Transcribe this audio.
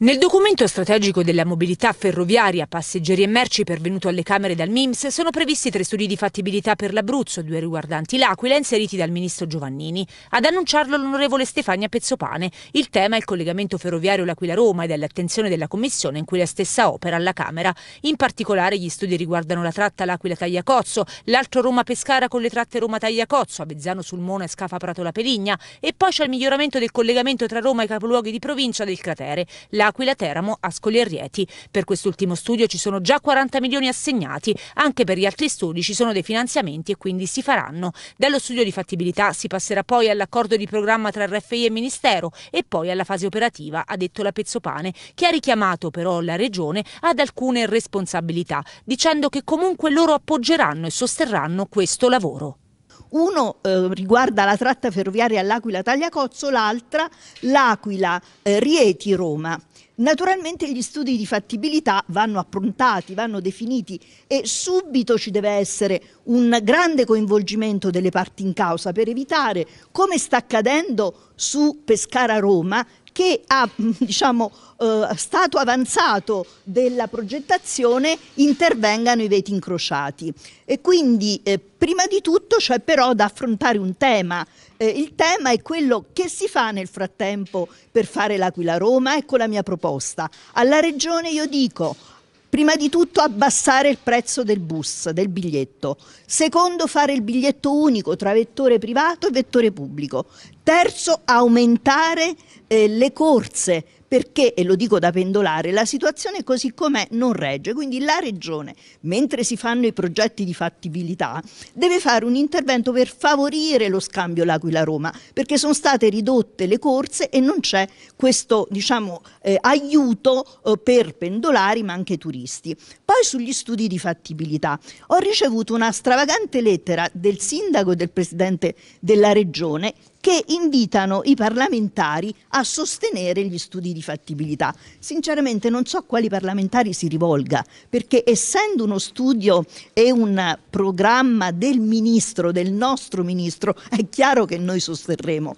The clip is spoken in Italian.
Nel documento strategico della mobilità ferroviaria, passeggeri e merci pervenuto alle Camere dal MIMS sono previsti tre studi di fattibilità per l'Abruzzo, due riguardanti l'Aquila, inseriti dal ministro Giovannini. Ad annunciarlo l'onorevole Stefania Pezzopane. Il tema è il collegamento ferroviario L'Aquila-Roma ed è l'attenzione della Commissione in cui la stessa opera alla Camera. In particolare gli studi riguardano la tratta L'Aquila-Tagliacozzo, l'altro Roma-Pescara con le tratte Roma-Tagliacozzo, Avezzano sul Mona e Scafa-Prato-La Peligna e poi c'è il miglioramento del collegamento tra Roma e i capoluoghi di provincia del cratere. La Aquila, Teramo, Ascoli e Rieti. Per quest'ultimo studio ci sono già 40 milioni assegnati, anche per gli altri studi ci sono dei finanziamenti e quindi si faranno. Dallo studio di fattibilità si passerà poi all'accordo di programma tra RFI e Ministero e poi alla fase operativa, ha detto la Pezzopane, che ha richiamato però la Regione ad alcune responsabilità, dicendo che comunque loro appoggeranno e sosterranno questo lavoro. Uno eh, riguarda la tratta ferroviaria all'Aquila-Tagliacozzo, l'altra l'Aquila-Rieti-Roma. Eh, Naturalmente gli studi di fattibilità vanno approntati, vanno definiti e subito ci deve essere un grande coinvolgimento delle parti in causa per evitare, come sta accadendo su Pescara Roma, che ha diciamo, eh, stato avanzato della progettazione intervengano i veti incrociati. E quindi eh, prima di tutto c'è però da affrontare un tema. Eh, il tema è quello che si fa nel frattempo per fare l'Aquila Roma, ecco la mia proposta. Alla regione io dico Prima di tutto abbassare il prezzo del bus, del biglietto. Secondo fare il biglietto unico tra vettore privato e vettore pubblico. Terzo, aumentare eh, le corse perché, e lo dico da pendolare, la situazione così com'è non regge, quindi la Regione, mentre si fanno i progetti di fattibilità, deve fare un intervento per favorire lo scambio L'Aquila-Roma, perché sono state ridotte le corse e non c'è questo diciamo, eh, aiuto eh, per pendolari ma anche turisti. Poi sugli studi di fattibilità, ho ricevuto una stravagante lettera del sindaco e del presidente della Regione che invitano i parlamentari a sostenere gli studi di fattibilità. Sinceramente non so a quali parlamentari si rivolga, perché essendo uno studio e un programma del ministro, del nostro ministro, è chiaro che noi sosterremo